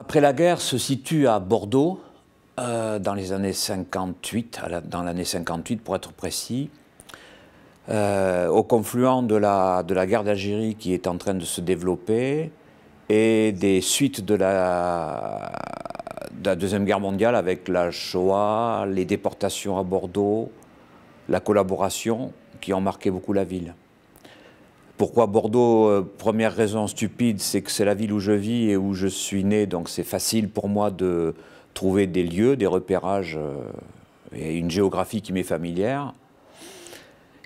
Après la guerre se situe à Bordeaux, euh, dans les années 58, dans l'année 58 pour être précis, euh, au confluent de la, de la guerre d'Algérie qui est en train de se développer et des suites de la, de la Deuxième Guerre mondiale avec la Shoah, les déportations à Bordeaux, la collaboration qui ont marqué beaucoup la ville. Pourquoi Bordeaux euh, Première raison stupide, c'est que c'est la ville où je vis et où je suis né, donc c'est facile pour moi de trouver des lieux, des repérages euh, et une géographie qui m'est familière.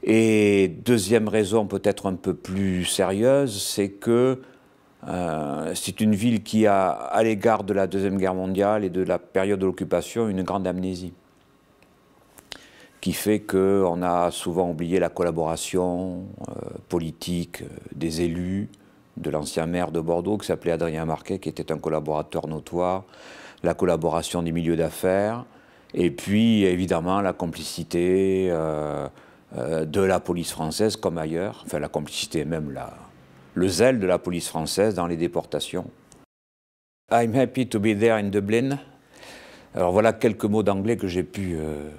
Et deuxième raison, peut-être un peu plus sérieuse, c'est que euh, c'est une ville qui a, à l'égard de la Deuxième Guerre mondiale et de la période de l'occupation, une grande amnésie, qui fait qu'on a souvent oublié la collaboration euh, politique euh, des élus, de l'ancien maire de Bordeaux, qui s'appelait Adrien Marquet, qui était un collaborateur notoire, la collaboration des milieux d'affaires, et puis évidemment la complicité. Euh, de la police française comme ailleurs, enfin la complicité même le zèle de la police française dans les déportations. I'm happy to be there in Dublin. Alors voilà quelques mots d'anglais que j'ai pu, euh,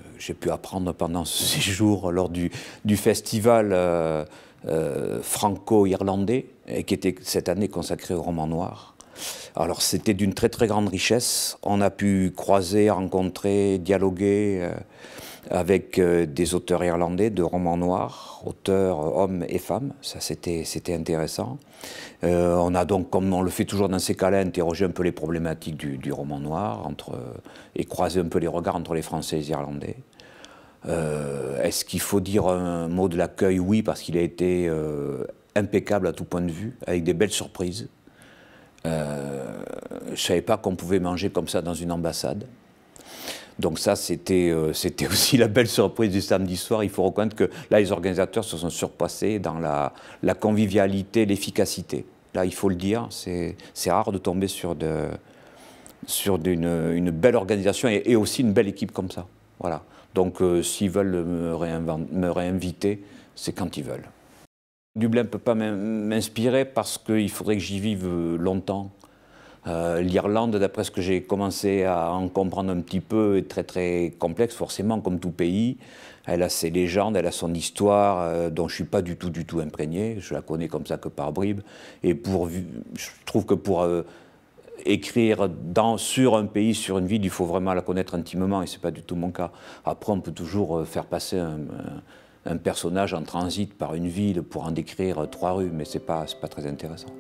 apprendre pendant ce séjour lors du, festival euh, franco-irlandais, et qui était cette année consacré au roman noir. Alors c'était d'une très très grande richesse. On a pu croiser, rencontrer, dialoguer avec euh, des auteurs irlandais de romans noirs, auteurs euh, hommes et femmes. Ça, c'était intéressant. Euh, on a donc, comme on le fait toujours dans ces cas-là, interrogé un peu les problématiques du, du roman noir entre, et croisé un peu les regards entre les Français et les Irlandais. Est-ce qu'il faut dire un mot de l'accueil Oui, parce qu'il a été impeccable à tout point de vue, avec des belles surprises. je ne savais pas qu'on pouvait manger comme ça dans une ambassade. Donc ça, euh, c'était aussi la belle surprise du samedi soir. Il faut reconnaître que là, les organisateurs se sont surpassés dans la, convivialité, l'efficacité. Là, il faut le dire, c'est rare de tomber sur, de, sur une, une, belle organisation et, aussi une belle équipe comme ça. Voilà. Donc euh, s'ils veulent me, me réinviter, c'est quand ils veulent. Dublin ne peut pas m'inspirer parce qu'il faudrait que j'y vive euh, longtemps. Euh, L'Irlande, d'après ce que j'ai commencé à en comprendre un petit peu, est très très complexe, forcément, comme tout pays. Elle a ses légendes, elle a son histoire, euh, dont je ne suis pas du tout du tout imprégné. Je la connais comme ça que par bribes. Et pour, je trouve que pour euh, écrire dans, sur un pays, sur une ville, il faut vraiment la connaître intimement, et ce n'est pas du tout mon cas. Après, on peut toujours faire passer un, personnage en transit par une ville pour en décrire trois rues, mais ce n'est pas très intéressant.